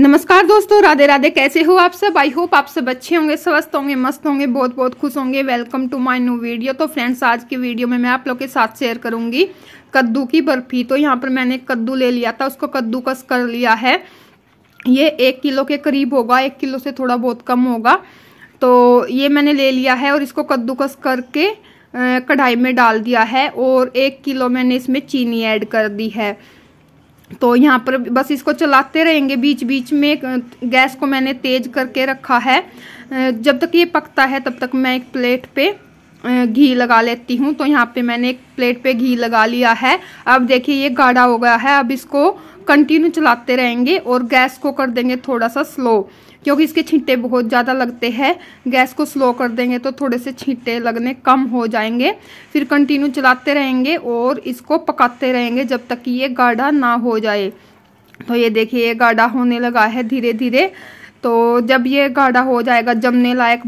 नमस्कार दोस्तों राधे राधे कैसे हो आप सब आई होप आप सब अच्छे होंगे स्वस्थ होंगे मस्त होंगे बहुत बहुत खुश होंगे welcome to my new video तो फ्रेंड्स आज की वीडियो में मैं आप लोग के साथ शेयर करूंगी कद्दू की बर्फी तो यहाँ पर मैंने कद्दू ले लिया था उसको कद्दू कस कर लिया है ये एक किलो के करीब होगा एक किलो से थोड़ा बहुत कम होगा तो ये मैंने ले लिया है और इसको कद्दूकस करके कढ़ाई में डाल दिया है और एक किलो मैंने इसमें चीनी ऐड कर दी है तो यहाँ पर बस इसको चलाते रहेंगे बीच बीच में गैस को मैंने तेज करके रखा है जब तक ये पकता है तब तक मैं एक प्लेट पे घी लगा लेती हूँ तो यहाँ पे मैंने एक प्लेट पे घी लगा लिया है अब देखिए ये गाढ़ा हो गया है अब इसको कंटिन्यू चलाते रहेंगे और गैस को कर देंगे थोड़ा सा स्लो क्योंकि इसके छींटे बहुत ज़्यादा लगते हैं गैस को स्लो कर देंगे तो थोड़े से छींटे लगने कम हो जाएंगे फिर कंटिन्यू चलाते रहेंगे और इसको पकाते रहेंगे जब तक कि ये गाढ़ा ना हो जाए तो ये देखिए ये गाढ़ा होने लगा है धीरे धीरे तो जब ये गाढ़ा हो जाएगा जमने लायक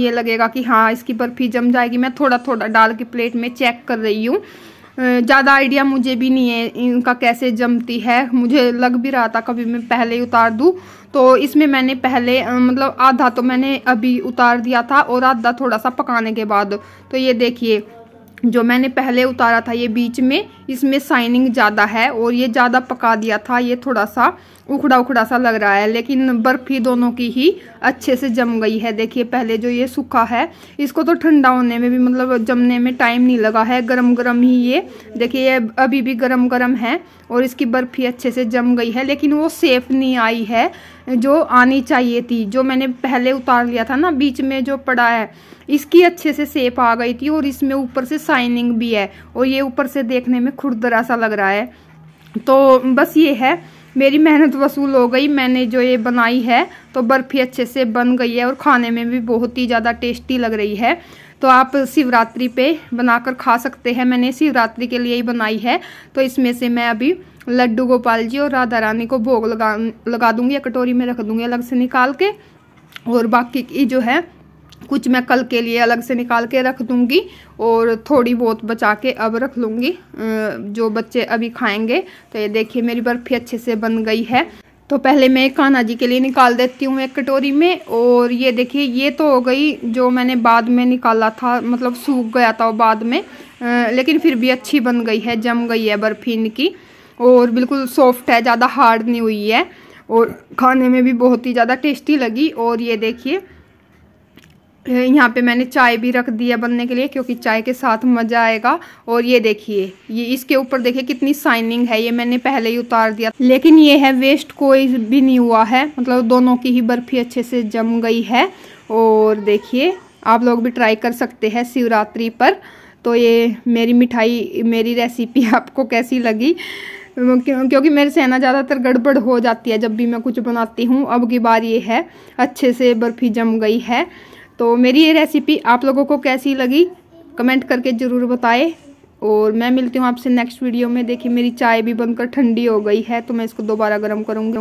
ये लगेगा कि हाँ इसकी बर्फ़ी जम जाएगी मैं थोड़ा थोड़ा डाल के प्लेट में चेक कर रही हूँ ज़्यादा आइडिया मुझे भी नहीं है इनका कैसे जमती है मुझे लग भी रहा था कभी मैं पहले ही उतार दूँ तो इसमें मैंने पहले मतलब आधा तो मैंने अभी उतार दिया था और आधा थोड़ा सा पकाने के बाद तो ये देखिए जो मैंने पहले उतारा था ये बीच में इसमें साइनिंग ज़्यादा है और ये ज़्यादा पका दिया था ये थोड़ा सा उखड़ा उखड़ा सा लग रहा है लेकिन बर्फ़ी दोनों की ही अच्छे से जम गई है देखिए पहले जो ये सूखा है इसको तो ठंडा होने में भी मतलब जमने में टाइम नहीं लगा है गरम गरम ही ये देखिए ये अभी भी गरम गरम है और इसकी बर्फ़ी अच्छे से जम गई है लेकिन वो सेफ़ नहीं आई है जो आनी चाहिए थी जो मैंने पहले उतार लिया था ना बीच में जो पड़ा है इसकी अच्छे से सेप आ गई थी और इसमें ऊपर से साइनिंग भी है और ये ऊपर से देखने में खुरदरा सा लग रहा है तो बस ये है मेरी मेहनत वसूल हो गई मैंने जो ये बनाई है तो बर्फ़ी अच्छे से बन गई है और खाने में भी बहुत ही ज़्यादा टेस्टी लग रही है तो आप शिवरात्रि पे बनाकर खा सकते हैं मैंने शिवरात्रि के लिए ही बनाई है तो इसमें से मैं अभी लड्डू गोपाल जी और राधा रानी को भोग लगा लगा दूंगी या कटोरी में रख दूँगी अलग से निकाल के और बाकी की जो है कुछ मैं कल के लिए अलग से निकाल के रख दूँगी और थोड़ी बहुत बचा के अब रख लूँगी जो बच्चे अभी खाएंगे तो ये देखिए मेरी बर्फ़ी अच्छे से बन गई है तो पहले मैं कान्हा जी के लिए निकाल देती हूँ एक कटोरी में और ये देखिए ये तो हो गई जो मैंने बाद में निकाला था मतलब सूख गया था बाद में आ, लेकिन फिर भी अच्छी बन गई है जम गई है बर्फ़ी इनकी और बिल्कुल सॉफ्ट है ज़्यादा हार्ड नहीं हुई है और खाने में भी बहुत ही ज़्यादा टेस्टी लगी और ये देखिए यहाँ पे मैंने चाय भी रख दी है बनने के लिए क्योंकि चाय के साथ मज़ा आएगा और ये देखिए ये इसके ऊपर देखिए कितनी साइनिंग है ये मैंने पहले ही उतार दिया लेकिन ये है वेस्ट कोई भी नहीं हुआ है मतलब दोनों की ही बर्फ़ी अच्छे से जम गई है और देखिए आप लोग भी ट्राई कर सकते हैं शिवरात्रि पर तो ये मेरी मिठाई मेरी रेसिपी आपको कैसी लगी क्योंकि मेरे से ना ज़्यादातर गड़बड़ हो जाती है जब भी मैं कुछ बनाती हूँ अब की बार ये है अच्छे से बर्फ़ी जम गई है तो मेरी ये रेसिपी आप लोगों को कैसी लगी कमेंट करके ज़रूर बताएं और मैं मिलती हूँ आपसे नेक्स्ट वीडियो में देखिए मेरी चाय भी बनकर ठंडी हो गई है तो मैं इसको दोबारा गर्म करूँगी